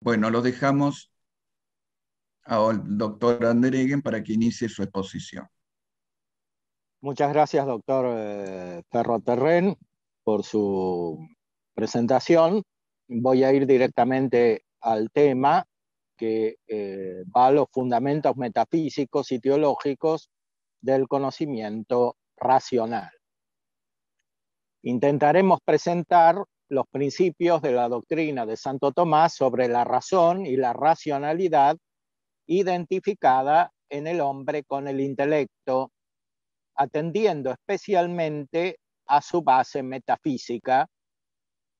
Bueno, lo dejamos al doctor Anderegen para que inicie su exposición. Muchas gracias, doctor eh, Ferroterren por su presentación. Voy a ir directamente al tema que eh, va a los fundamentos metafísicos y teológicos del conocimiento racional. Intentaremos presentar los principios de la doctrina de Santo Tomás sobre la razón y la racionalidad identificada en el hombre con el intelecto, atendiendo especialmente a su base metafísica,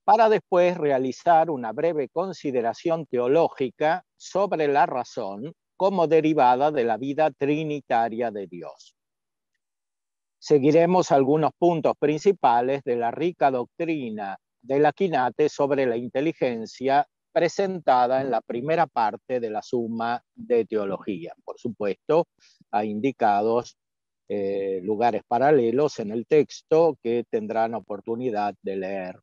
para después realizar una breve consideración teológica sobre la razón como derivada de la vida trinitaria de Dios. Seguiremos algunos puntos principales de la rica doctrina de la Quinate sobre la inteligencia presentada en la primera parte de la suma de teología. Por supuesto, ha indicados eh, lugares paralelos en el texto que tendrán oportunidad de leer.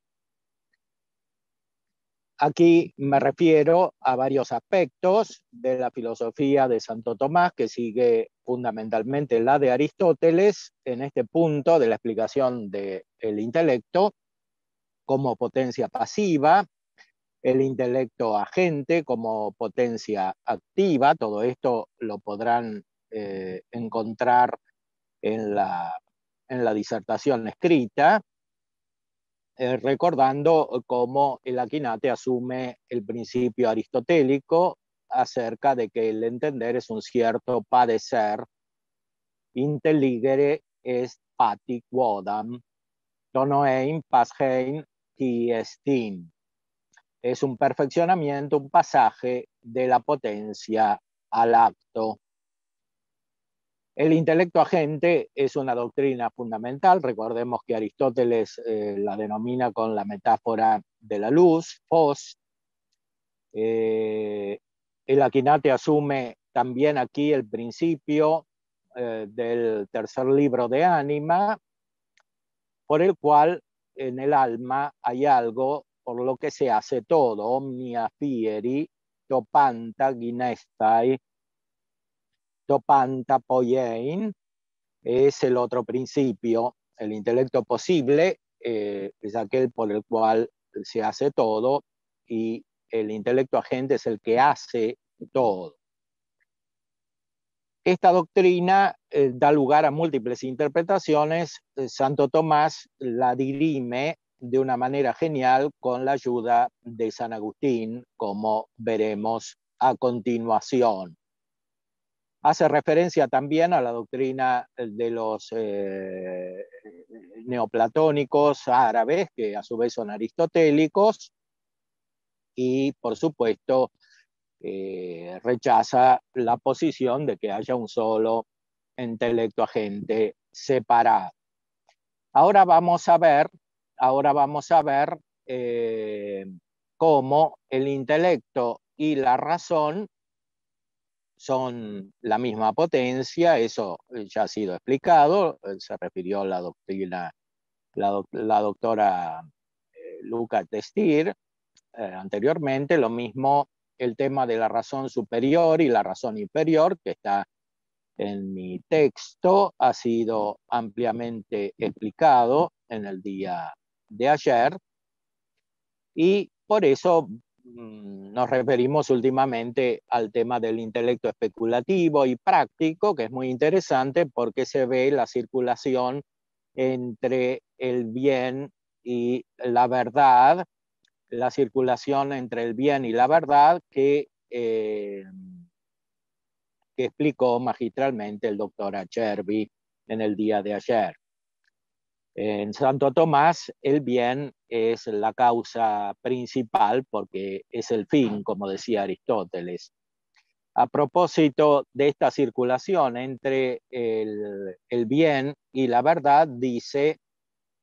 Aquí me refiero a varios aspectos de la filosofía de Santo Tomás, que sigue fundamentalmente la de Aristóteles en este punto de la explicación del intelecto, como potencia pasiva, el intelecto agente como potencia activa, todo esto lo podrán eh, encontrar en la, en la, disertación escrita, eh, recordando cómo el Aquinate asume el principio aristotélico acerca de que el entender es un cierto padecer, intelligere est tono quodam, pas pashein es un perfeccionamiento, un pasaje de la potencia al acto. El intelecto agente es una doctrina fundamental. Recordemos que Aristóteles eh, la denomina con la metáfora de la luz, fos. Eh, el Aquinate asume también aquí el principio eh, del tercer libro de Ánima, por el cual en el alma hay algo por lo que se hace todo, omnia fieri, topanta ginestai, topanta poiein, es el otro principio, el intelecto posible eh, es aquel por el cual se hace todo y el intelecto agente es el que hace todo. Esta doctrina eh, da lugar a múltiples interpretaciones. Eh, Santo Tomás la dirime de una manera genial con la ayuda de San Agustín, como veremos a continuación. Hace referencia también a la doctrina de los eh, neoplatónicos árabes, que a su vez son aristotélicos, y por supuesto eh, rechaza la posición de que haya un solo intelecto agente separado. Ahora vamos a ver, ahora vamos a ver eh, cómo el intelecto y la razón son la misma potencia, eso ya ha sido explicado, eh, se refirió la la, doctora Luca Testir anteriormente, lo mismo el tema de la razón superior y la razón inferior, que está en mi texto, ha sido ampliamente explicado en el día de ayer. Y por eso mm, nos referimos últimamente al tema del intelecto especulativo y práctico, que es muy interesante porque se ve la circulación entre el bien y la verdad la circulación entre el bien y la verdad que, eh, que explicó magistralmente el doctor Acherbi en el día de ayer. En Santo Tomás el bien es la causa principal porque es el fin, como decía Aristóteles. A propósito de esta circulación entre el, el bien y la verdad, dice,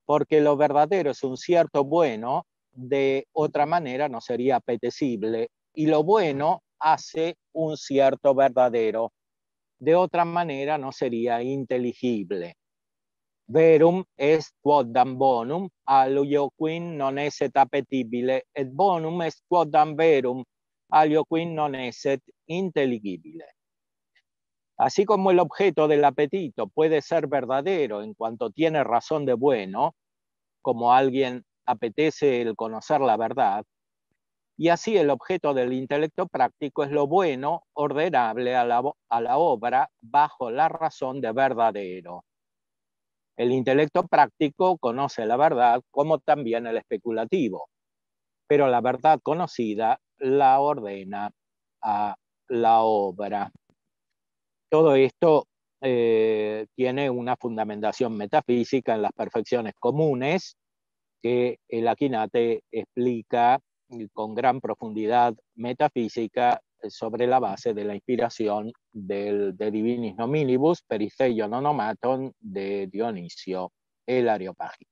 porque lo verdadero es un cierto bueno de otra manera no sería apetecible y lo bueno hace un cierto verdadero, de otra manera no sería inteligible. Verum est quodam bonum, alioquin non eset appetibile, et bonum est quodam verum, alioquin non eset intelligibile. Así como el objeto del apetito puede ser verdadero en cuanto tiene razón de bueno, como alguien apetece el conocer la verdad, y así el objeto del intelecto práctico es lo bueno ordenable a la, obra bajo la razón de verdadero. El intelecto práctico conoce la verdad como también el especulativo, pero la verdad conocida la ordena a la obra. Todo esto eh, tiene una fundamentación metafísica en las perfecciones comunes que el Aquinate explica eh, con gran profundidad metafísica eh, sobre la base de la inspiración del de Divinis Nominibus Periceio Nonomaton de Dionisio el Areopagita.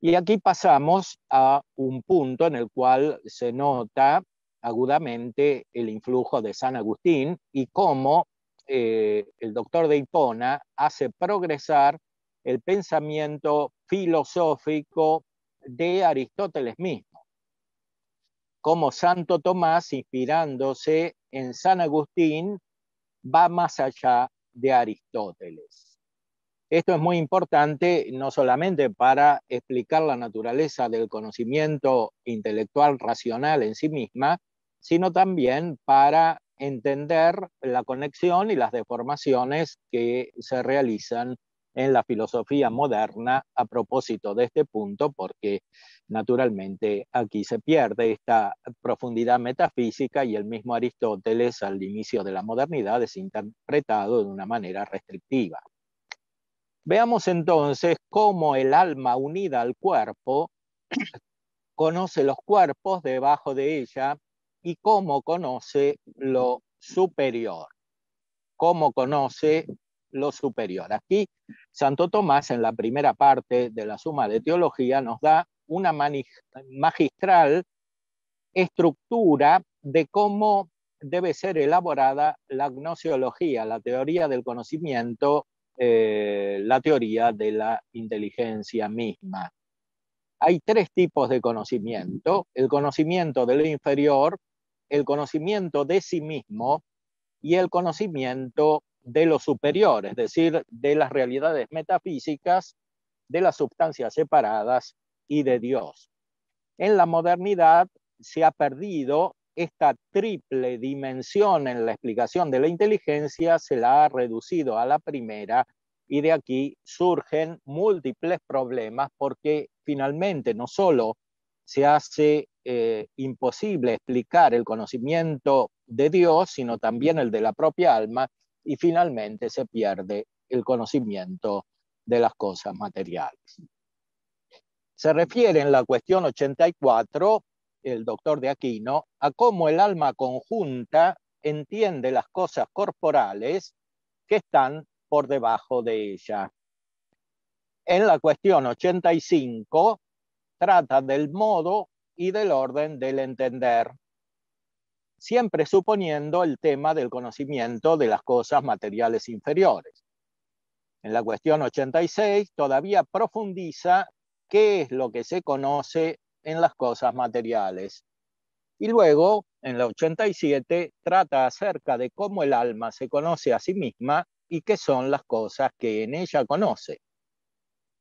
Y aquí pasamos a un punto en el cual se nota agudamente el influjo de San Agustín y cómo eh, el doctor de Hipona hace progresar el pensamiento filosófico de Aristóteles mismo, como Santo Tomás, inspirándose en San Agustín, va más allá de Aristóteles. Esto es muy importante no solamente para explicar la naturaleza del conocimiento intelectual racional en sí misma, sino también para entender la conexión y las deformaciones que se realizan en la filosofía moderna a propósito de este punto, porque naturalmente aquí se pierde esta profundidad metafísica y el mismo Aristóteles al inicio de la modernidad es interpretado de una manera restrictiva. Veamos entonces cómo el alma unida al cuerpo conoce los cuerpos debajo de ella y cómo conoce lo superior, cómo conoce superior. Aquí Santo Tomás, en la primera parte de la suma de teología, nos da una magistral estructura de cómo debe ser elaborada la gnosiología, la teoría del conocimiento, eh, la teoría de la inteligencia misma. Hay tres tipos de conocimiento, el conocimiento de lo inferior, el conocimiento de sí mismo y el conocimiento de lo superior, es decir, de las realidades metafísicas, de las sustancias separadas y de Dios. En la modernidad se ha perdido esta triple dimensión en la explicación de la inteligencia, se la ha reducido a la primera y de aquí surgen múltiples problemas porque finalmente no solo se hace eh, imposible explicar el conocimiento de Dios, sino también el de la propia alma, y finalmente se pierde el conocimiento de las cosas materiales. Se refiere en la cuestión 84, el doctor de Aquino, a cómo el alma conjunta entiende las cosas corporales que están por debajo de ella. En la cuestión 85 trata del modo y del orden del entender siempre suponiendo el tema del conocimiento de las cosas materiales inferiores. En la cuestión 86 todavía profundiza qué es lo que se conoce en las cosas materiales. Y luego, en la 87, trata acerca de cómo el alma se conoce a sí misma y qué son las cosas que en ella conoce.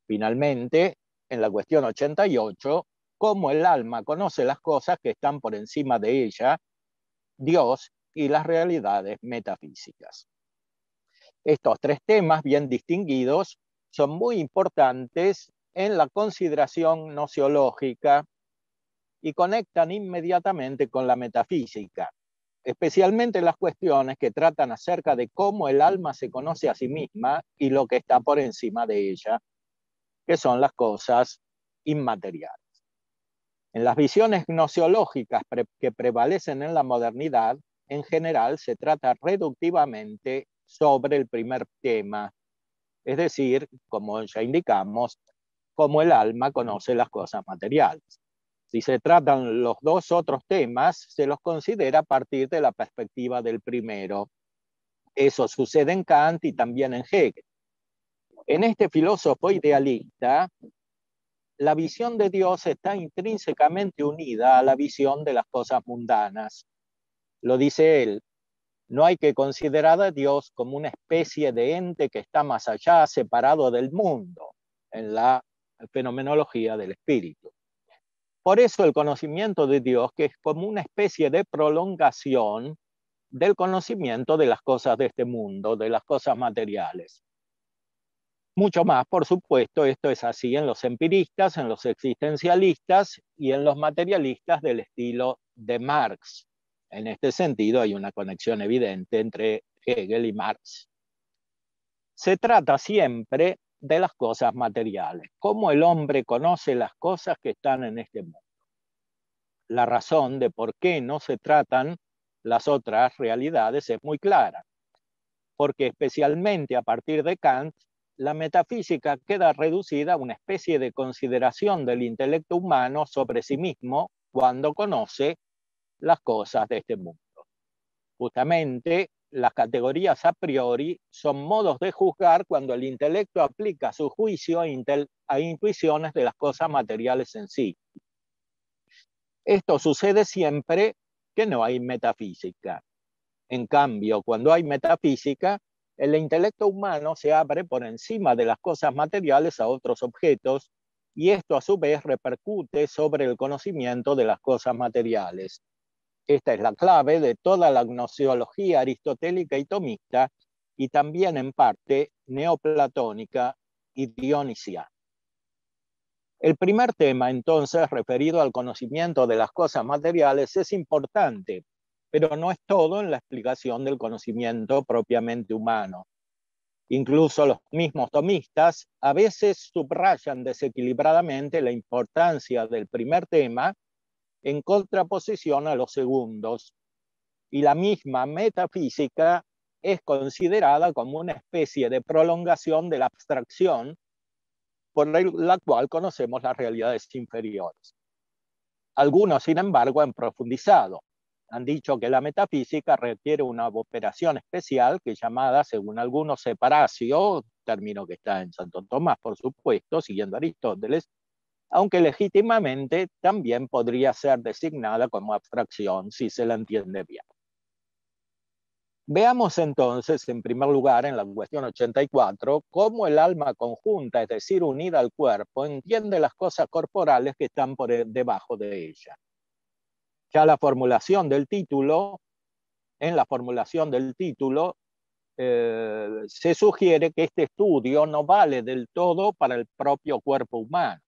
Finalmente, en la cuestión 88, cómo el alma conoce las cosas que están por encima de ella Dios y las realidades metafísicas. Estos tres temas bien distinguidos son muy importantes en la consideración nociológica y conectan inmediatamente con la metafísica, especialmente las cuestiones que tratan acerca de cómo el alma se conoce a sí misma y lo que está por encima de ella, que son las cosas inmateriales. En las visiones gnoseológicas que prevalecen en la modernidad, en general se trata reductivamente sobre el primer tema, es decir, como ya indicamos, cómo el alma conoce las cosas materiales. Si se tratan los dos otros temas, se los considera a partir de la perspectiva del primero. Eso sucede en Kant y también en Hegel. En este filósofo idealista, la visión de Dios está intrínsecamente unida a la visión de las cosas mundanas. Lo dice él, no hay que considerar a Dios como una especie de ente que está más allá, separado del mundo, en la fenomenología del espíritu. Por eso el conocimiento de Dios, que es como una especie de prolongación del conocimiento de las cosas de este mundo, de las cosas materiales. Mucho más, por supuesto, esto es así en los empiristas, en los existencialistas y en los materialistas del estilo de Marx. En este sentido hay una conexión evidente entre Hegel y Marx. Se trata siempre de las cosas materiales, cómo el hombre conoce las cosas que están en este mundo. La razón de por qué no se tratan las otras realidades es muy clara, porque especialmente a partir de Kant la metafísica queda reducida a una especie de consideración del intelecto humano sobre sí mismo cuando conoce las cosas de este mundo. Justamente las categorías a priori son modos de juzgar cuando el intelecto aplica su juicio a, intuiciones de las cosas materiales en sí. Esto sucede siempre que no hay metafísica. En cambio, cuando hay metafísica, el intelecto humano se abre por encima de las cosas materiales a otros objetos y esto a su vez repercute sobre el conocimiento de las cosas materiales. Esta es la clave de toda la gnoseología aristotélica y tomista y también en parte neoplatónica y dionisia. El primer tema, entonces, referido al conocimiento de las cosas materiales, es importante pero no es todo en la explicación del conocimiento propiamente humano. Incluso los mismos tomistas a veces subrayan desequilibradamente la importancia del primer tema en contraposición a los segundos, y la misma metafísica es considerada como una especie de prolongación de la abstracción por la cual conocemos las realidades inferiores. Algunos, sin embargo, han profundizado han dicho que la metafísica requiere una operación especial que llamada, según algunos, separacio, término que está en Santo Tomás, por supuesto, siguiendo Aristóteles, aunque legítimamente también podría ser designada como abstracción si se la entiende bien. Veamos entonces, en primer lugar, en la cuestión 84, cómo el alma conjunta, es decir, unida al cuerpo, entiende las cosas corporales que están por e-, debajo de ella ya la formulación del título, en la formulación del título, eh, se sugiere que este estudio no vale del todo para el propio cuerpo humano.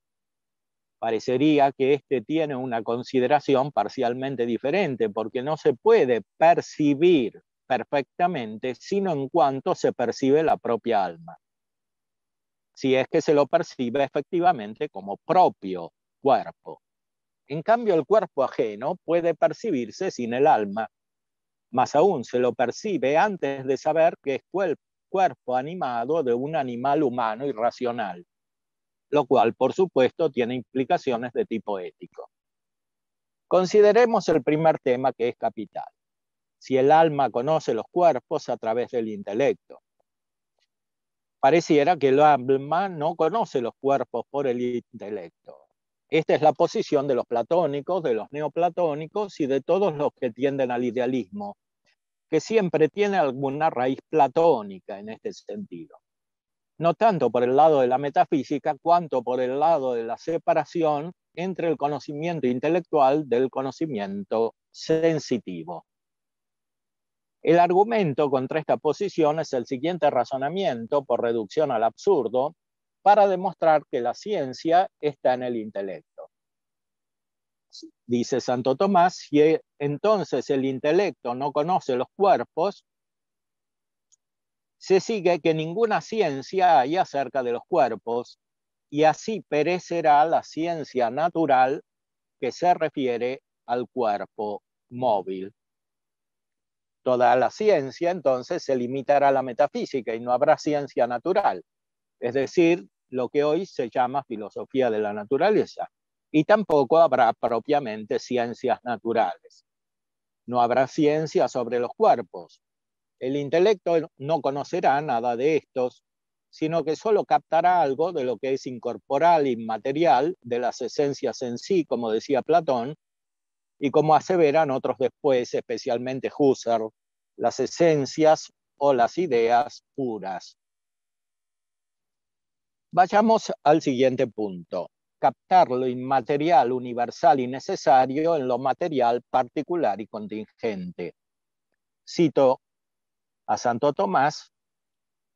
Parecería que este tiene una consideración parcialmente diferente, porque no se puede percibir perfectamente, sino en cuanto se percibe la propia alma. Si es que se lo percibe efectivamente como propio cuerpo. En cambio, el cuerpo ajeno puede percibirse sin el alma. Más aún, se lo percibe antes de saber que es el cuerpo animado de un animal humano irracional, lo cual, por supuesto, tiene implicaciones de tipo ético. Consideremos el primer tema que es capital. Si el alma conoce los cuerpos a través del intelecto. Pareciera que el alma no conoce los cuerpos por el intelecto. Esta es la posición de los platónicos, de los neoplatónicos y de todos los que tienden al idealismo, que siempre tiene alguna raíz platónica en este sentido. No tanto por el lado de la metafísica, cuanto por el lado de la separación entre el conocimiento intelectual del conocimiento sensitivo. El argumento contra esta posición es el siguiente razonamiento, por reducción al absurdo, para demostrar que la ciencia está en el intelecto. Dice Santo Tomás, si e, entonces el intelecto no conoce los cuerpos, se sigue que ninguna ciencia hay acerca de los cuerpos y así perecerá la ciencia natural que se refiere al cuerpo móvil. Toda la ciencia entonces se limitará a la metafísica y no habrá ciencia natural. Es decir, lo que hoy se llama filosofía de la naturaleza, y tampoco habrá propiamente ciencias naturales. No habrá ciencia sobre los cuerpos. El intelecto no conocerá nada de estos, sino que solo captará algo de lo que es incorporal, inmaterial, de las esencias en sí, como decía Platón, y como aseveran otros después, especialmente Husserl, las esencias o las ideas puras. Vayamos al siguiente punto. Captar lo inmaterial, universal y necesario en lo material, particular y contingente. Cito a Santo Tomás,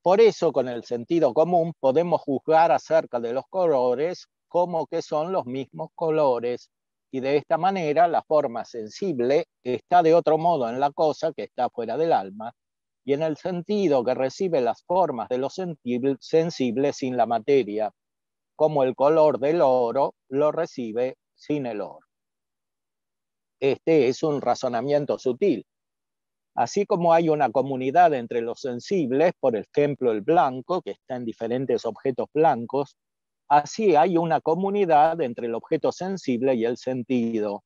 por eso con el sentido común podemos juzgar acerca de los colores como que son los mismos colores y de esta manera la forma sensible está de otro modo en la cosa que está fuera del alma y en el sentido que recibe las formas de los sensibles sin la materia, como el color del oro lo recibe sin el oro. Este es un razonamiento sutil. Así como hay una comunidad entre los sensibles, por ejemplo el blanco, que está en diferentes objetos blancos, así hay una comunidad entre el objeto sensible y el sentido,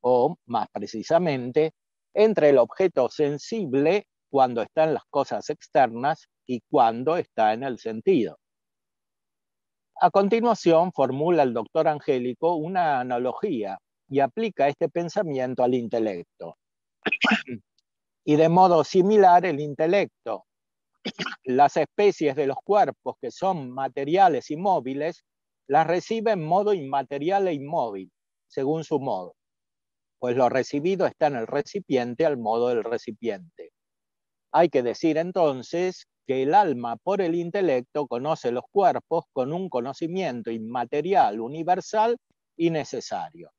o más precisamente, entre el objeto sensible cuando está en las cosas externas y cuando está en el sentido. A continuación, formula el doctor Angélico una analogía y aplica este pensamiento al intelecto. y de modo similar, el intelecto, las especies de los cuerpos que son materiales y móviles, las recibe en modo inmaterial e inmóvil, según su modo, pues lo recibido está en el recipiente al modo del recipiente. Hay que decir entonces que el alma por el intelecto conoce los cuerpos con un conocimiento inmaterial, universal y necesario.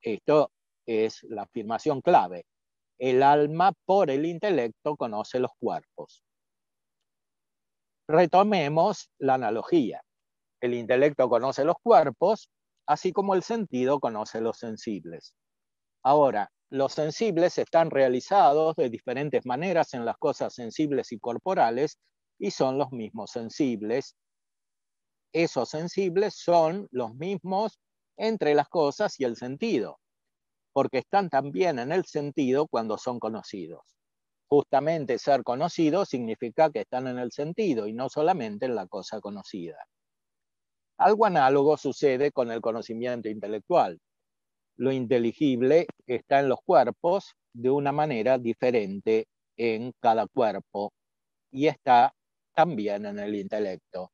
Esto es la afirmación clave. El alma por el intelecto conoce los cuerpos. Retomemos la analogía. El intelecto conoce los cuerpos, así como el sentido conoce los sensibles. Ahora, los sensibles están realizados de diferentes maneras en las cosas sensibles y corporales y son los mismos sensibles. Esos sensibles son los mismos entre las cosas y el sentido, porque están también en el sentido cuando son conocidos. Justamente ser conocido significa que están en el sentido y no solamente en la cosa conocida. Algo análogo sucede con el conocimiento intelectual lo inteligible está en los cuerpos de una manera diferente en cada cuerpo y está también en el intelecto.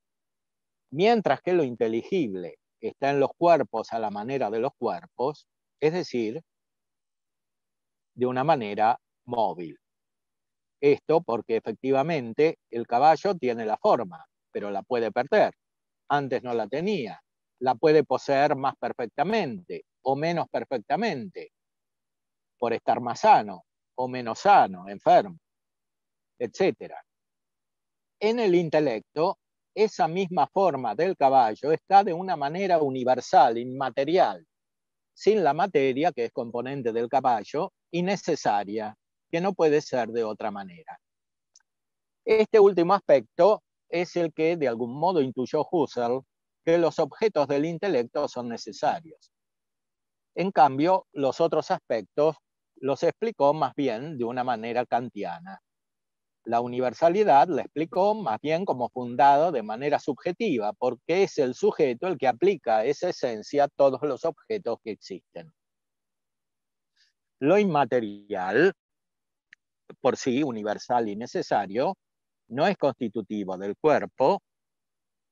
Mientras que lo inteligible está en los cuerpos a la manera de los cuerpos, es decir, de una manera móvil. Esto porque efectivamente el caballo tiene la forma, pero la puede perder. Antes no la tenía. La puede poseer más perfectamente, o menos perfectamente, por estar más sano o menos sano, enfermo, etc. En el intelecto, esa misma forma del caballo está de una manera universal, inmaterial, sin la materia, que es componente del caballo, y necesaria, que no puede ser de otra manera. Este último aspecto es el que de algún modo intuyó Husserl, que los objetos del intelecto son necesarios. En cambio, los otros aspectos los explicó más bien de una manera kantiana. La universalidad la explicó más bien como fundado de manera subjetiva, porque es el sujeto el que aplica esa esencia a todos los objetos que existen. Lo inmaterial, por sí universal y necesario, no es constitutivo del cuerpo,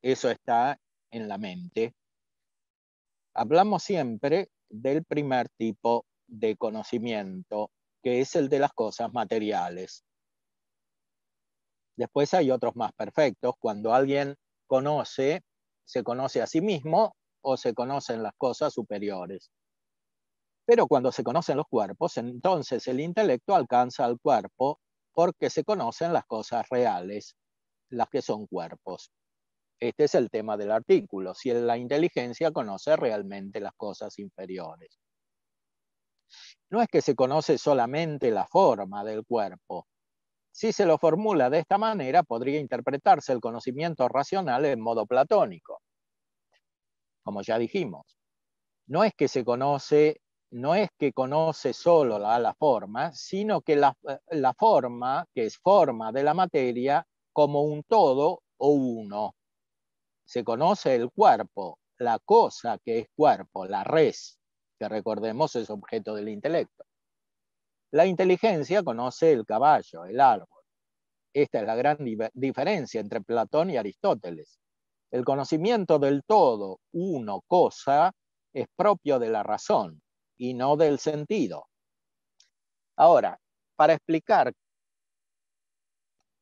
eso está en la mente. Hablamos siempre del primer tipo de conocimiento, que es el de las cosas materiales. Después hay otros más perfectos, cuando alguien conoce, se conoce a sí mismo o se conocen las cosas superiores. Pero cuando se conocen los cuerpos, entonces el intelecto alcanza al cuerpo porque se conocen las cosas reales, las que son cuerpos. Este es el tema del artículo, si la inteligencia conoce realmente las cosas inferiores. No es que se conoce solamente la forma del cuerpo. Si se lo formula de esta manera, podría interpretarse el conocimiento racional en modo platónico. Como ya dijimos, no es que se conoce, no es que conoce solo la, forma, sino que la, la forma, que es forma de la materia, como un todo o uno se conoce el cuerpo, la cosa que es cuerpo, la res, que recordemos es objeto del intelecto. La inteligencia conoce el caballo, el árbol. Esta es la gran diferencia entre Platón y Aristóteles. El conocimiento del todo, uno, cosa, es propio de la razón y no del sentido. Ahora, para explicar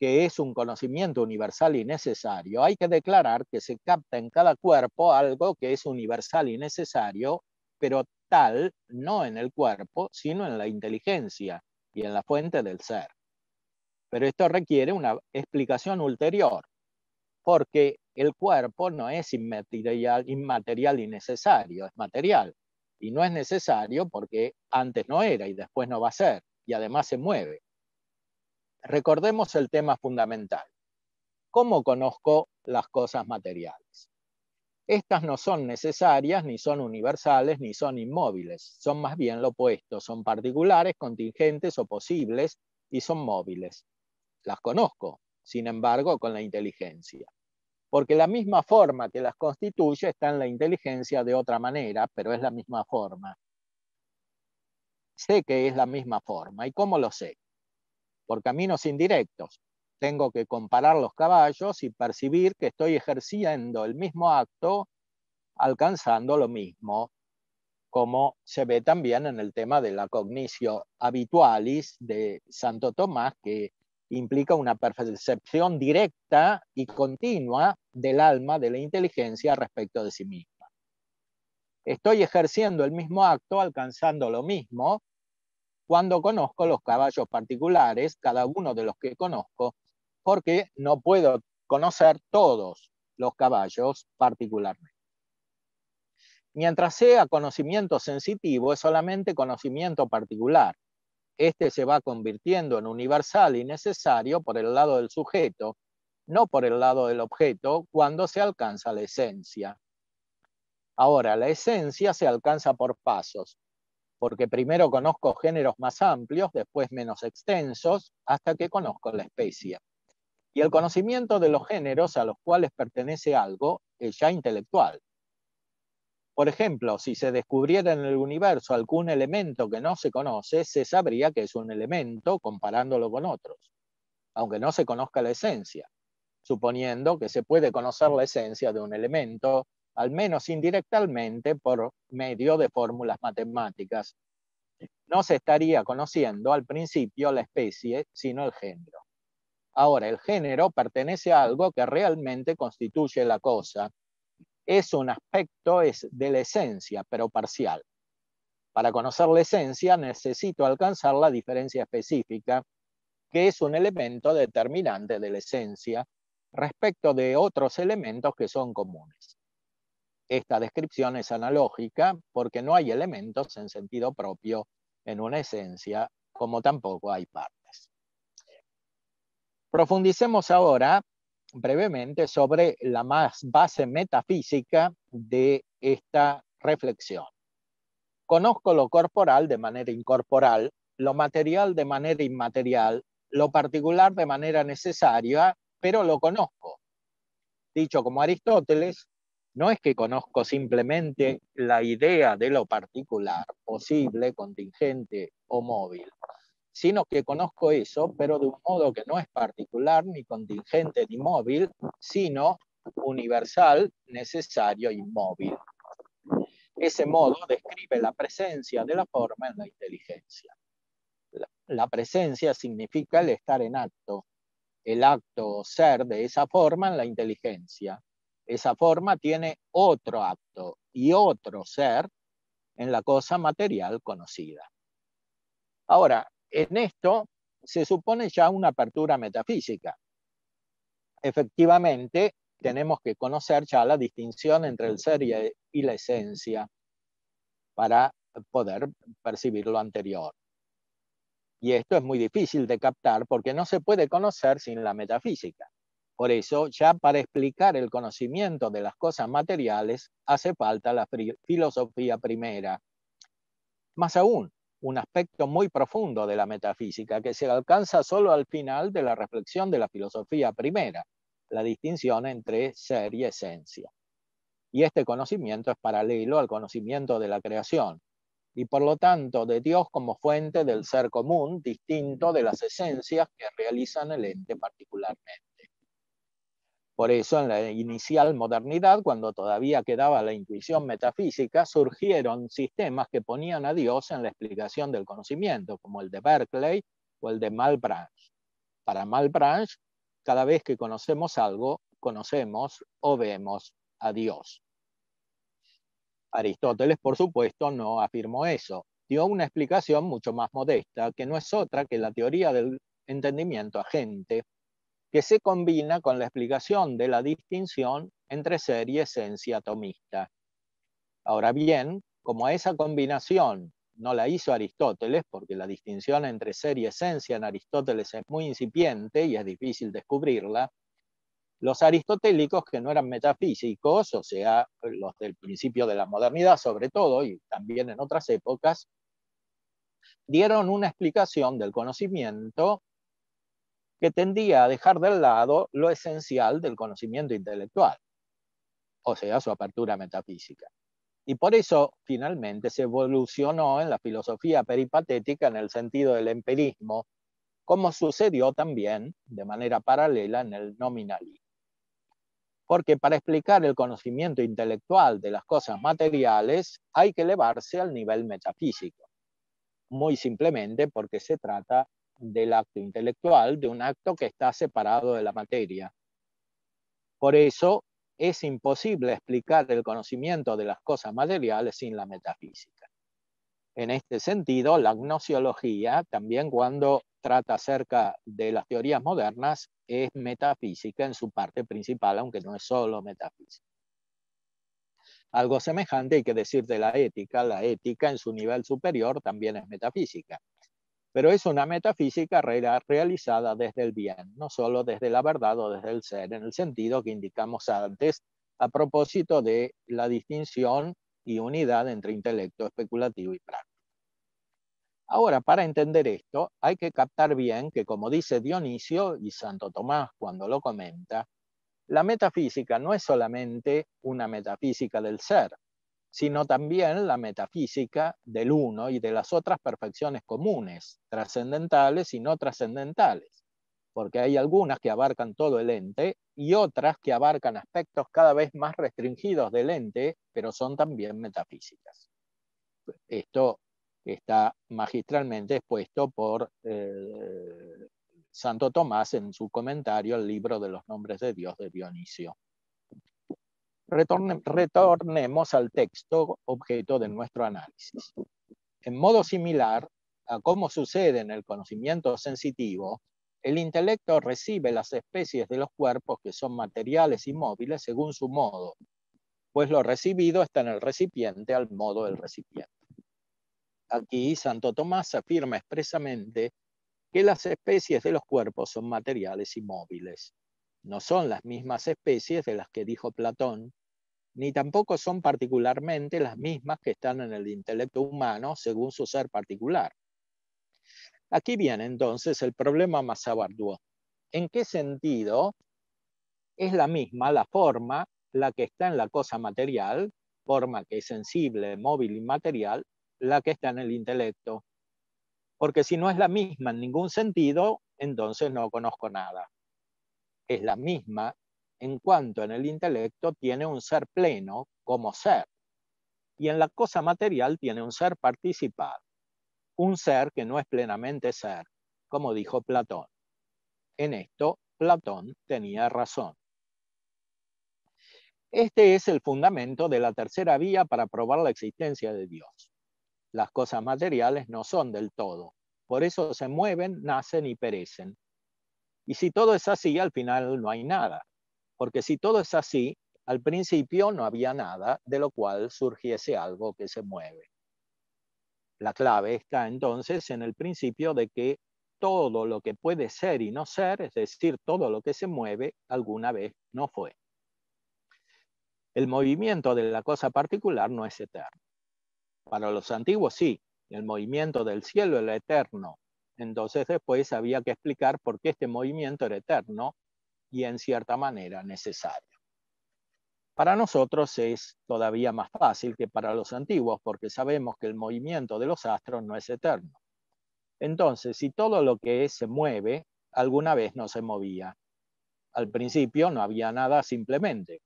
que es un conocimiento universal y necesario, hay que declarar que se capta en cada cuerpo algo que es universal y necesario, pero tal no en el cuerpo, sino en la inteligencia y en la fuente del ser. Pero esto requiere una explicación ulterior, porque el cuerpo no es inmaterial, inmaterial y necesario, es material. Y no es necesario porque antes no era y después no va a ser, y además se mueve. Recordemos el tema fundamental. ¿Cómo conozco las cosas materiales? Estas no son necesarias, ni son universales, ni son inmóviles. Son más bien lo opuesto. Son particulares, contingentes o posibles y son móviles. Las conozco, sin embargo, con la inteligencia. Porque la misma forma que las constituye está en la inteligencia de otra manera, pero es la misma forma. Sé que es la misma forma. ¿Y cómo lo sé? por caminos indirectos. Tengo que comparar los caballos y percibir que estoy ejerciendo el mismo acto, alcanzando lo mismo, como se ve también en el tema de la cognitio habitualis de Santo Tomás, que implica una percepción directa y continua del alma, de la inteligencia respecto de sí misma. Estoy ejerciendo el mismo acto, alcanzando lo mismo, cuando conozco los caballos particulares, cada uno de los que conozco, porque no puedo conocer todos los caballos particularmente. Mientras sea conocimiento sensitivo, es solamente conocimiento particular. Este se va convirtiendo en universal y necesario por el lado del sujeto, no por el lado del objeto, cuando se alcanza la esencia. Ahora, la esencia se alcanza por pasos porque primero conozco géneros más amplios, después menos extensos, hasta que conozco la especie. Y el conocimiento de los géneros a los cuales pertenece algo es ya intelectual. Por ejemplo, si se descubriera en el universo algún elemento que no se conoce, se sabría que es un elemento comparándolo con otros, aunque no se conozca la esencia, suponiendo que se puede conocer la esencia de un elemento al menos indirectamente por medio de fórmulas matemáticas. No se estaría conociendo al principio la especie, sino el género. Ahora, el género pertenece a algo que realmente constituye la cosa. Es un aspecto es de la esencia, pero parcial. Para conocer la esencia necesito alcanzar la diferencia específica, que es un elemento determinante de la esencia respecto de otros elementos que son comunes esta descripción es analógica porque no hay elementos en sentido propio en una esencia, como tampoco hay partes. Profundicemos ahora brevemente sobre la más base metafísica de esta reflexión. Conozco lo corporal de manera incorporal, lo material de manera inmaterial, lo particular de manera necesaria, pero lo conozco. Dicho como Aristóteles, no es que conozco simplemente la idea de lo particular, posible, contingente o móvil, sino que conozco eso, pero de un modo que no es particular, ni contingente, ni móvil, sino universal, necesario y móvil. Ese modo describe la presencia de la forma en la inteligencia. La, presencia significa el estar en acto, el acto o ser de esa forma en la inteligencia. Esa forma tiene otro acto y otro ser en la cosa material conocida. Ahora, en esto se supone ya una apertura metafísica. Efectivamente, tenemos que conocer ya la distinción entre el ser y la esencia para poder percibir lo anterior. Y esto es muy difícil de captar porque no se puede conocer sin la metafísica. Por eso, ya para explicar el conocimiento de las cosas materiales hace falta la filosofía primera. Más aún, un aspecto muy profundo de la metafísica que se alcanza solo al final de la reflexión de la filosofía primera, la distinción entre ser y esencia. Y este conocimiento es paralelo al conocimiento de la creación, y por lo tanto de Dios como fuente del ser común, distinto de las esencias que realizan el ente particularmente. Por eso en la inicial modernidad, cuando todavía quedaba la intuición metafísica, surgieron sistemas que ponían a Dios en la explicación del conocimiento, como el de Berkeley o el de Malebranche. Para Malebranche, cada vez que conocemos algo, conocemos o vemos a Dios. Aristóteles, por supuesto, no afirmó eso. Dio una explicación mucho más modesta, que no es otra que la teoría del entendimiento agente, que se combina con la explicación de la distinción entre ser y esencia atomista. Ahora bien, como esa combinación no la hizo Aristóteles, porque la distinción entre ser y esencia en Aristóteles es muy incipiente y es difícil descubrirla, los aristotélicos que no eran metafísicos, o sea, los del principio de la modernidad sobre todo, y también en otras épocas, dieron una explicación del conocimiento que tendía a dejar de lado lo esencial del conocimiento intelectual, o sea, su apertura metafísica. Y por eso, finalmente, se evolucionó en la filosofía peripatética en el sentido del empirismo, como sucedió también de manera paralela en el nominalismo. Porque para explicar el conocimiento intelectual de las cosas materiales hay que elevarse al nivel metafísico, muy simplemente porque se trata del acto intelectual, de un acto que está separado de la materia. Por eso es imposible explicar el conocimiento de las cosas materiales sin la metafísica. En este sentido, la gnosiología, también cuando trata acerca de las teorías modernas, es metafísica en su parte principal, aunque no es solo metafísica. Algo semejante hay que decir de la ética. La ética en su nivel superior también es metafísica. Pero es una metafísica realizada desde el bien, no solo desde la verdad o desde el ser, en el sentido que indicamos antes a propósito de la distinción y unidad entre intelecto especulativo y práctico. Ahora, para entender esto, hay que captar bien que, como dice Dionisio y Santo Tomás cuando lo comenta, la metafísica no es solamente una metafísica del ser, sino también la metafísica del uno y de las otras perfecciones comunes, trascendentales y no trascendentales, porque hay algunas que abarcan todo el ente y otras que abarcan aspectos cada vez más restringidos del ente, pero son también metafísicas. Esto está magistralmente expuesto por eh, Santo Tomás en su comentario al libro de los nombres de Dios de Dionisio retornemos al texto objeto de nuestro análisis. En modo similar a cómo sucede en el conocimiento sensitivo, el intelecto recibe las especies de los cuerpos que son materiales y móviles según su modo, pues lo recibido está en el recipiente al modo del recipiente. Aquí Santo Tomás afirma expresamente que las especies de los cuerpos son materiales y móviles. No son las mismas especies de las que dijo Platón, ni tampoco son particularmente las mismas que están en el intelecto humano según su ser particular. Aquí viene entonces el problema más abarduo. ¿En qué sentido es la misma la forma la que está en la cosa material, forma que es sensible, móvil y material, la que está en el intelecto? Porque si no es la misma en ningún sentido, entonces no conozco nada. Es la misma en cuanto en el intelecto tiene un ser pleno como ser, y en la cosa material tiene un ser participado, un ser que no es plenamente ser, como dijo Platón. En esto, Platón tenía razón. Este es el fundamento de la tercera vía para probar la existencia de Dios. Las cosas materiales no son del todo, por eso se mueven, nacen y perecen. Y si todo es así, al final no hay nada. Porque si todo es así, al principio no había nada de lo cual surgiese algo que se mueve. La clave está entonces en el principio de que todo lo que puede ser y no ser, es decir, todo lo que se mueve, alguna vez no fue. El movimiento de la cosa particular no es eterno. Para los antiguos sí, el movimiento del cielo era eterno. Entonces después había que explicar por qué este movimiento era eterno y en cierta manera necesario. Para nosotros es todavía más fácil que para los antiguos porque sabemos que el movimiento de los astros no es eterno. Entonces, si todo lo que se mueve, alguna vez no se movía. Al principio no había nada simplemente.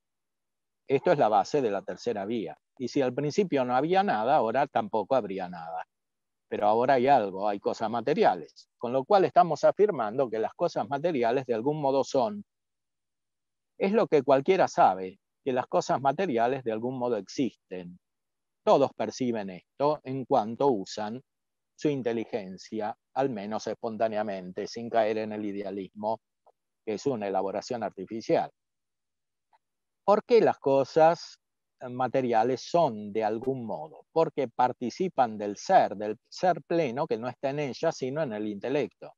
Esto es la base de la tercera vía. Y si al principio no había nada, ahora tampoco habría nada. Pero ahora hay algo, hay cosas materiales. Con lo cual estamos afirmando que las cosas materiales de algún modo son es lo que cualquiera sabe, que las cosas materiales de algún modo existen. Todos perciben esto en cuanto usan su inteligencia, al menos espontáneamente, sin caer en el idealismo, que es una elaboración artificial. ¿Por qué las cosas materiales son de algún modo? Porque participan del ser, del ser pleno que no está en ellas, sino en el intelecto.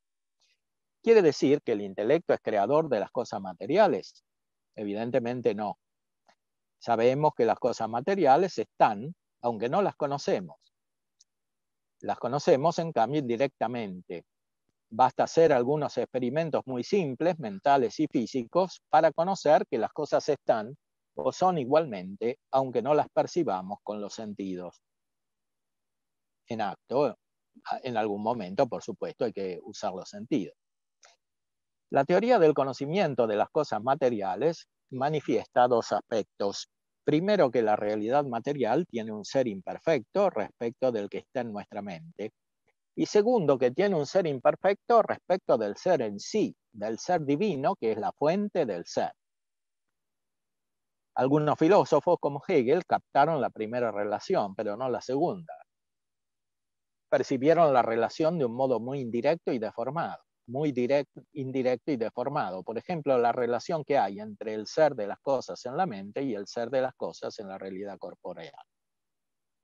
Quiere decir que el intelecto es creador de las cosas materiales, Evidentemente no. Sabemos que las cosas materiales están, aunque no las conocemos. Las conocemos, en cambio, indirectamente. Basta hacer algunos experimentos muy simples, mentales y físicos, para conocer que las cosas están o son igualmente, aunque no las percibamos con los sentidos. En acto, en algún momento, por supuesto, hay que usar los sentidos. La teoría del conocimiento de las cosas materiales manifiesta dos aspectos. Primero, que la realidad material tiene un ser imperfecto respecto del que está en nuestra mente. Y segundo, que tiene un ser imperfecto respecto del ser en sí, del ser divino, que es la fuente del ser. Algunos filósofos como Hegel captaron la primera relación, pero no la segunda. Percibieron la relación de un modo muy indirecto y deformado muy directo, indirecto y deformado. Por ejemplo, la relación que hay entre el ser de las cosas en la mente y el ser de las cosas en la realidad corporeal.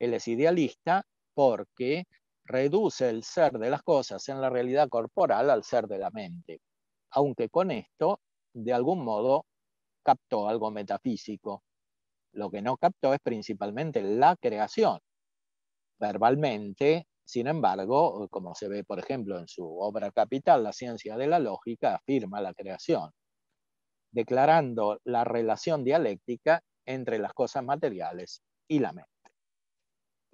Él es idealista porque reduce el ser de las cosas en la realidad corporal al ser de la mente, aunque con esto, de algún modo, captó algo metafísico. Lo que no captó es principalmente la creación. Verbalmente, sin embargo, como se ve, por ejemplo, en su obra capital, La ciencia de la lógica, afirma la creación, declarando la relación dialéctica entre las cosas materiales y la mente.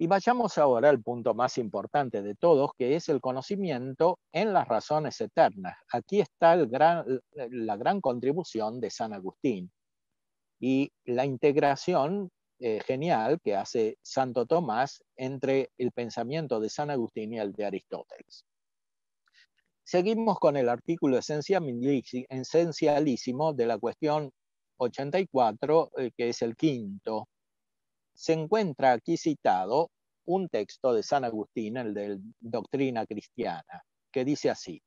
Y vayamos ahora al punto más importante de todos, que es el conocimiento en las razones eternas. Aquí está la gran contribución de San Agustín y la integración eh, genial que hace Santo Tomás entre el pensamiento de San Agustín y el de Aristóteles. Seguimos con el artículo esencialísimo de la cuestión 84, eh, que es el quinto. Se encuentra aquí citado un texto de San Agustín, el de Doctrina Cristiana, que dice así,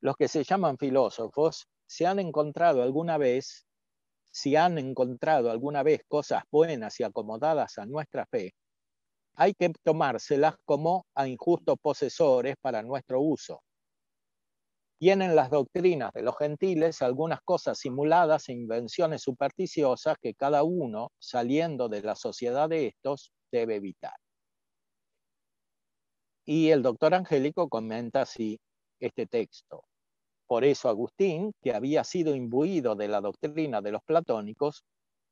los que se llaman filósofos se han encontrado alguna vez si han encontrado alguna vez cosas buenas y acomodadas a nuestra fe, hay que tomárselas como a injustos posesores para nuestro uso. Tienen las doctrinas de los gentiles algunas cosas simuladas e invenciones supersticiosas que cada uno, saliendo de la sociedad de estos, debe evitar. Y el doctor Angélico comenta así este texto. Por eso Agustín, que había sido imbuido de la doctrina de los platónicos,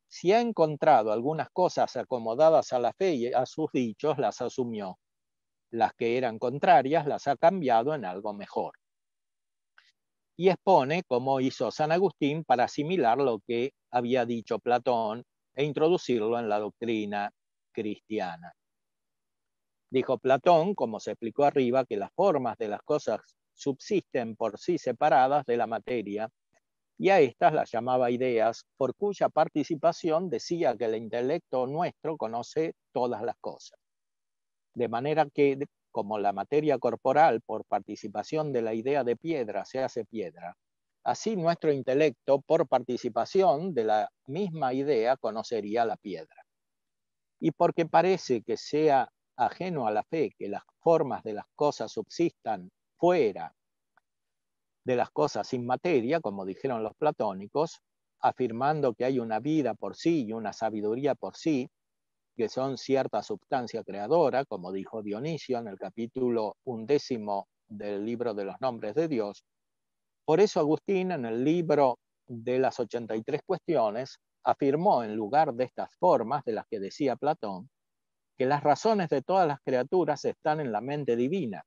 si ha encontrado algunas cosas acomodadas a la fe y a sus dichos, las asumió. Las que eran contrarias las ha cambiado en algo mejor. Y expone cómo hizo San Agustín para asimilar lo que había dicho Platón e introducirlo en la doctrina cristiana. Dijo Platón, como se explicó arriba, que las formas de las cosas subsisten por sí separadas de la materia, y a estas las llamaba ideas, por cuya participación decía que el intelecto nuestro conoce todas las cosas. De manera que, como la materia corporal por participación de la idea de piedra se hace piedra, así nuestro intelecto por participación de la misma idea conocería la piedra. Y porque parece que sea ajeno a la fe que las formas de las cosas subsistan fuera de las cosas sin materia, como dijeron los platónicos, afirmando que hay una vida por sí y una sabiduría por sí, que son cierta sustancia creadora, como dijo Dionisio en el capítulo undécimo del libro de los nombres de Dios. Por eso Agustín en el libro de las 83 cuestiones afirmó en lugar de estas formas de las que decía Platón, que las razones de todas las criaturas están en la mente divina,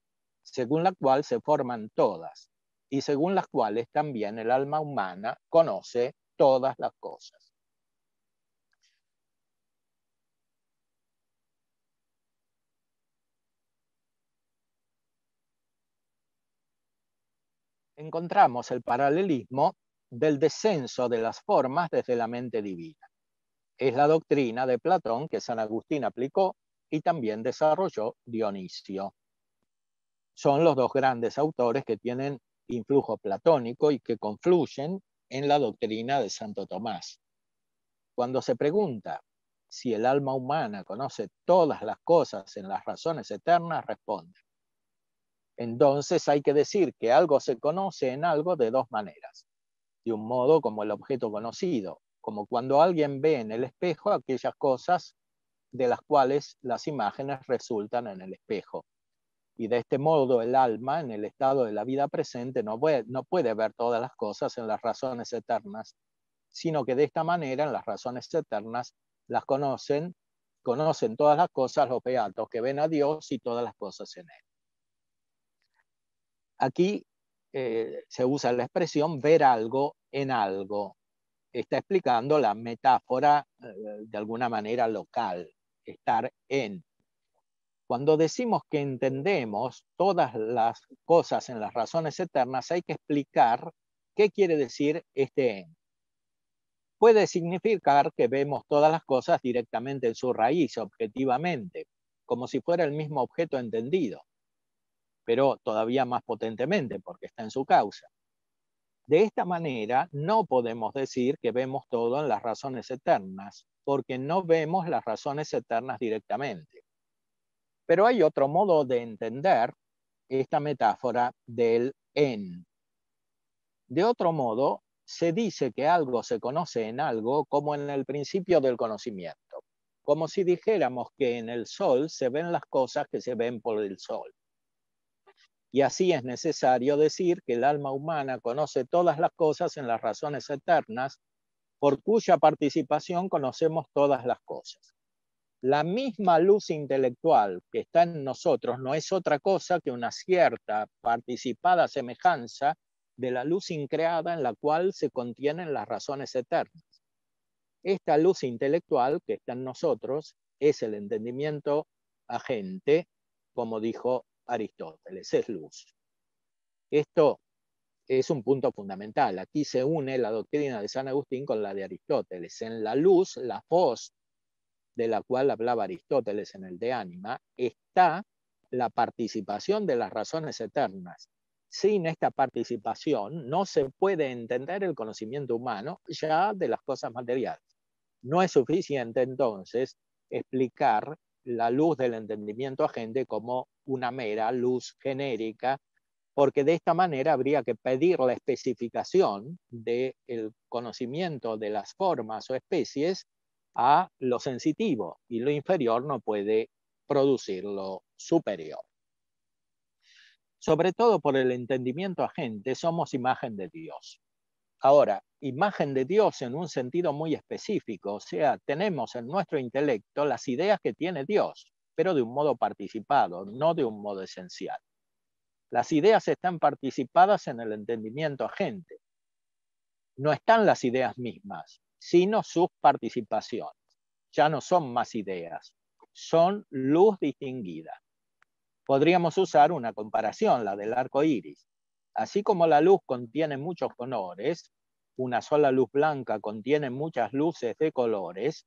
según la cual se forman todas y según las cuales también el alma humana conoce todas las cosas. Encontramos el paralelismo del descenso de las formas desde la mente divina. Es la doctrina de Platón que San Agustín aplicó y también desarrolló Dionisio son los dos grandes autores que tienen influjo platónico y que confluyen en la doctrina de Santo Tomás. Cuando se pregunta si el alma humana conoce todas las cosas en las razones eternas, responde. Entonces hay que decir que algo se conoce en algo de dos maneras. De un modo como el objeto conocido, como cuando alguien ve en el espejo aquellas cosas de las cuales las imágenes resultan en el espejo y de este modo el alma, en el estado de la vida presente, no puede, no puede ver todas las cosas en las razones eternas, sino que de esta manera, en las razones eternas, las conocen, conocen todas las cosas los beatos que ven a Dios y todas las cosas en Él. Aquí eh, se usa la expresión ver algo en algo. Está explicando la metáfora eh, de alguna manera local, estar en. Cuando decimos que entendemos todas las cosas en las razones eternas, hay que explicar qué quiere decir este en. Puede significar que vemos todas las cosas directamente en su raíz, objetivamente, como si fuera el mismo objeto entendido, pero todavía más potentemente, porque está en su causa. De esta manera, no podemos decir que vemos todo en las razones eternas, porque no vemos las razones eternas directamente pero hay otro modo de entender esta metáfora del en. De otro modo, se dice que algo se conoce en algo como en el principio del conocimiento, como si dijéramos que en el sol se ven las cosas que se ven por el sol. Y así es necesario decir que el alma humana conoce todas las cosas en las razones eternas, por cuya participación conocemos todas las cosas la misma luz intelectual que está en nosotros no es otra cosa que una cierta participada semejanza de la luz increada en la cual se contienen las razones eternas. Esta luz intelectual que está en nosotros es el entendimiento agente, como dijo Aristóteles, es luz. Esto es un punto fundamental. Aquí se une la doctrina de San Agustín con la de Aristóteles. En la luz, la voz de la cual hablaba Aristóteles en el de ánima, está la participación de las razones eternas. Sin esta participación no se puede entender el conocimiento humano ya de las cosas materiales. No es suficiente entonces explicar la luz del entendimiento agente como una mera luz genérica, porque de esta manera habría que pedir la especificación del conocimiento de las formas o especies a lo sensitivo y lo inferior no puede producir lo superior. Sobre todo por el entendimiento agente, somos imagen de Dios. Ahora, imagen de Dios en un sentido muy específico, o sea, tenemos en nuestro intelecto las ideas que tiene Dios, pero de un modo participado, no de un modo esencial. Las ideas están participadas en el entendimiento agente. No están las ideas mismas, sino sus participaciones. Ya no son más ideas, son luz distinguida. Podríamos usar una comparación, la del arco iris. Así como la luz contiene muchos colores, una sola luz blanca contiene muchas luces de colores,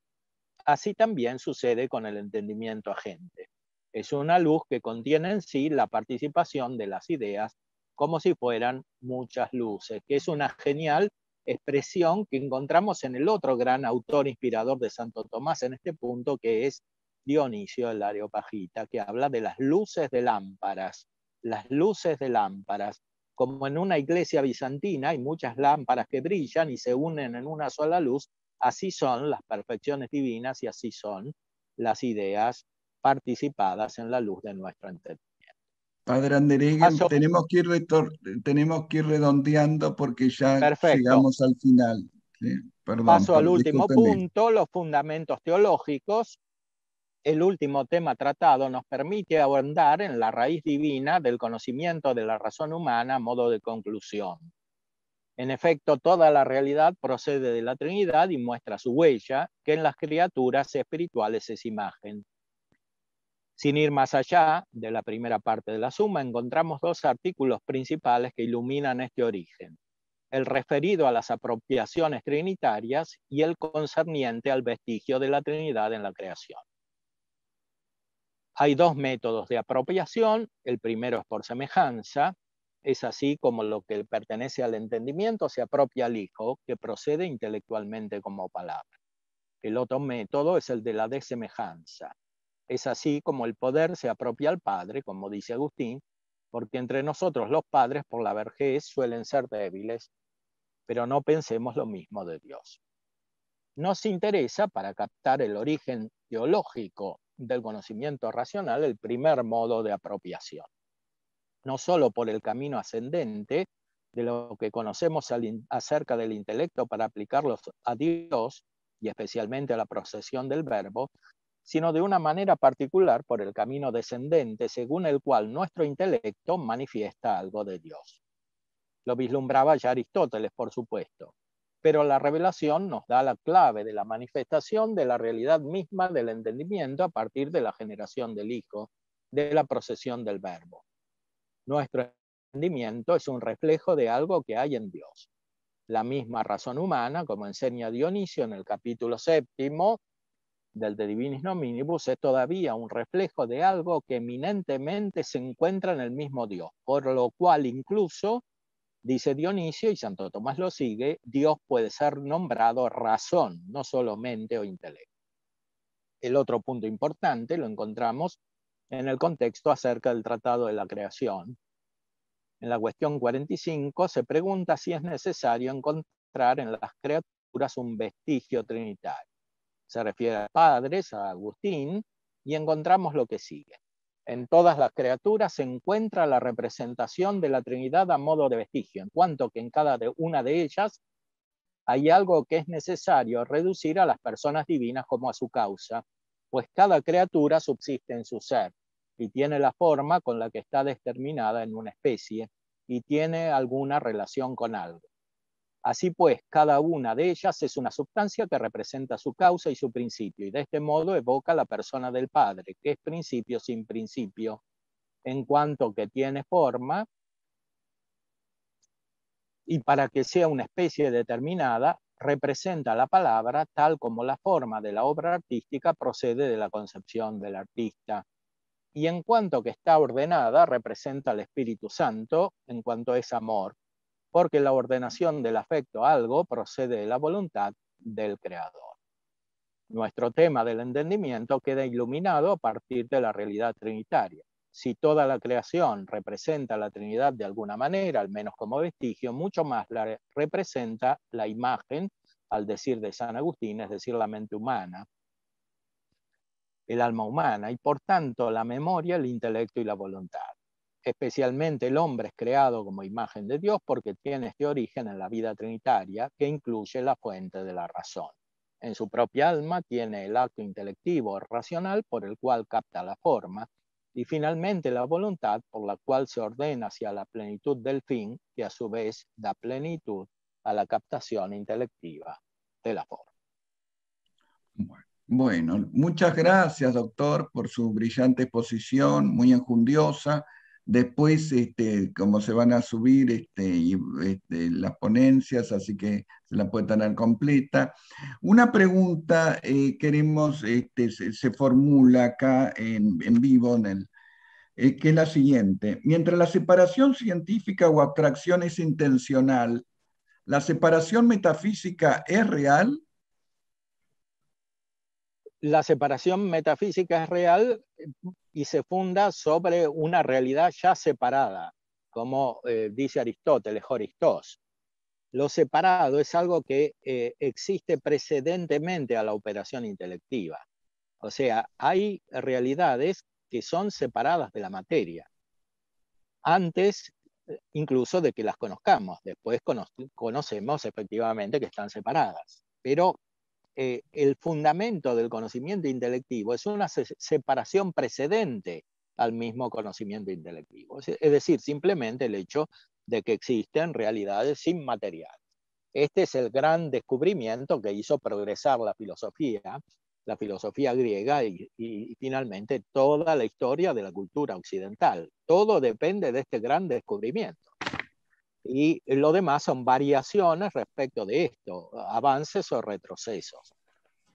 así también sucede con el entendimiento agente. Es una luz que contiene en sí la participación de las ideas como si fueran muchas luces, que es una genial expresión que encontramos en el otro gran autor inspirador de Santo Tomás en este punto, que es Dionisio el Areopagita, que habla de las luces de lámparas, las luces de lámparas. Como en una iglesia bizantina hay muchas lámparas que brillan y se unen en una sola luz, así son las perfecciones divinas y así son las ideas participadas en la luz de nuestro entendimiento. Padre Anderegui, tenemos que, ir redondeando porque ya llegamos al final. Paso al último punto, los fundamentos teológicos. El último tema tratado nos permite abundar en la raíz divina del conocimiento de la razón humana a modo de conclusión. En efecto, toda la realidad procede de la Trinidad y muestra su huella, que en las criaturas espirituales es imagen. Sin ir más allá de la primera parte de la suma, encontramos dos artículos principales que iluminan este origen, el referido a las apropiaciones trinitarias y el concerniente al vestigio de la Trinidad en la creación. Hay dos métodos de apropiación, el primero es por semejanza, es así como lo que pertenece al entendimiento se apropia al Hijo, que procede intelectualmente como palabra. El otro método es el de la desemejanza, es así como el poder se apropia al Padre, como dice Agustín, porque entre nosotros los padres por la verjez, suelen ser débiles, pero no pensemos lo mismo de Dios. Nos interesa, para captar el origen teológico del conocimiento racional, el primer modo de apropiación. No solo por el camino ascendente de lo que conocemos acerca del intelecto para aplicarlos a Dios y especialmente a la procesión del verbo, sino de una manera particular por el camino descendente según el cual nuestro intelecto manifiesta algo de Dios. Lo vislumbraba ya Aristóteles, por supuesto, pero la revelación nos da la clave de la manifestación de la realidad misma del entendimiento a partir de la generación del Hijo, de la procesión del Verbo. Nuestro entendimiento es un reflejo de algo que hay en Dios. La misma razón humana, como enseña Dionisio en el capítulo séptimo, del de Divinis Nominibus es todavía un reflejo de algo que eminentemente se encuentra en el mismo Dios, por lo cual incluso, dice Dionisio y Santo Tomás lo sigue, Dios puede ser nombrado razón, no solamente o intelecto. El otro punto importante lo encontramos en el contexto acerca del Tratado de la Creación. En la cuestión 45 se pregunta si es necesario encontrar en las criaturas un vestigio trinitario se refiere a padres, a Agustín, y encontramos lo que sigue. En todas las criaturas se encuentra la representación de la Trinidad a modo de vestigio, en cuanto que en cada una de ellas hay algo que es necesario reducir a las personas divinas como a su causa, pues cada criatura subsiste en su ser y tiene la forma con la que está determinada en una especie y tiene alguna relación con algo. Así pues, cada una de ellas es una sustancia que representa su causa y su principio, y de este modo evoca la persona del Padre, que es principio sin principio, en cuanto que tiene forma, y para que sea una especie determinada, representa la palabra tal como la forma de la obra artística procede de la concepción del artista. Y en cuanto que está ordenada, representa al Espíritu Santo, en cuanto es amor porque la ordenación del afecto a algo procede de la voluntad del creador. Nuestro tema del entendimiento queda iluminado a partir de la realidad trinitaria. Si toda la creación representa la Trinidad de alguna manera, al menos como vestigio, mucho más la representa la imagen, al decir de San Agustín, es decir, la mente humana, el alma humana, y por tanto la memoria, el intelecto y la voluntad especialmente el hombre es creado como imagen de Dios porque tiene este origen en la vida trinitaria que incluye la fuente de la razón. En su propia alma tiene el acto intelectivo racional por el cual capta la forma y finalmente la voluntad por la cual se ordena hacia la plenitud del fin que a su vez da plenitud a la captación intelectiva de la forma. Bueno, muchas gracias, doctor, por su brillante exposición, muy enjundiosa Después, este, como se van a subir este, este, las ponencias, así que se la puede tener completa. Una pregunta eh, queremos, se, formula acá en, vivo, en el, eh, que es la siguiente. Mientras la separación científica o abstracción es intencional, ¿la separación metafísica es real? la separación metafísica es real eh, y se funda sobre una realidad ya separada, como eh, dice Aristóteles, Horistos. Lo separado es algo que eh, existe precedentemente a la operación intelectiva. O sea, hay realidades que son separadas de la materia. Antes incluso de que las conozcamos, después conocemos efectivamente que están separadas. Pero eh, el fundamento del conocimiento intelectivo es una separación precedente al mismo conocimiento intelectivo. Es decir, simplemente el hecho de que existen realidades sin material. Este es el gran descubrimiento que hizo progresar la filosofía, la filosofía griega y, finalmente toda la historia de la cultura occidental. Todo depende de este gran descubrimiento. Y lo demás son variaciones respecto de esto, avances o retrocesos.